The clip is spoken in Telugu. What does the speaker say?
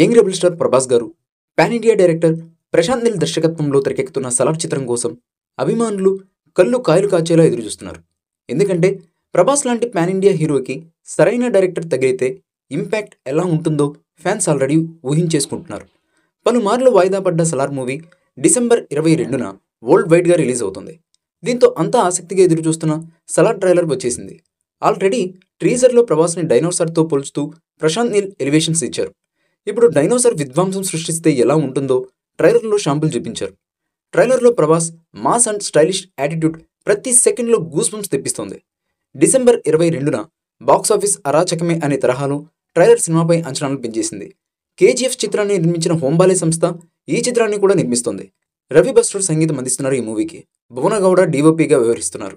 young rebel star Prabhas garu pan India director Prashanth Neel దర్శకత్వంలో తెరకెక్కుతున్న సలార్ చిత్రం కోసం అభిమానులు కళ్ళు కాయలు కాచేలా ఎదురుచూస్తున్నారు ఎందుకంటే ప్రభాస్ లాంటి పాన్ ఇండియా హీరోకి సరైన డైరెక్టర్ తగిలితే ఇంపాక్ట్ ఎలా ఉంటుందో ఫ్యాన్స్ ఆల్రెడీ ఊహించేసుకుంటున్నారు పలుమార్లు వాయిదా పడ్డ సలార్ మూవీ డిసెంబర్ ఇరవై రెండున వరల్డ్ వైడ్గా రిలీజ్ అవుతుంది దీంతో అంతా ఆసక్తిగా ఎదురుచూస్తున్న సలార్ ట్రైలర్ వచ్చేసింది ఆల్రెడీ ట్రీజర్లో ప్రభాస్ని డైనోసార్తో పోల్చుతూ ప్రశాంత్ నీల్ ఎలివేషన్స్ ఇచ్చారు ఇప్పుడు డైనోసార్ విధ్వంసం సృష్టిస్తే ఎలా ఉంటుందో ట్రైలర్లో షాంపుల్ చూపించారు ట్రైలర్లో Prabhas mass and stylish attitude ప్రతి సెకండ్లో గూస్ బంప్స్ తెప్పిస్తోంది డిసెంబర్ ఇరవై రెండున బాక్సాఫీస్ అరాచకమే అనే తరహాలో ట్రైలర్ సినిమాపై అంచనాలు పెంచేసింది కేజీఎఫ్ చిత్రాన్ని నిర్మించిన హోంబాలే సంస్థ ఈ చిత్రాన్ని కూడా నిర్మిస్తోంది రవి బస్టర్ సంగీతం అందిస్తున్నారు ఈ మూవీకి భువనగౌడ డీఓపీగా వ్యవహరిస్తున్నారు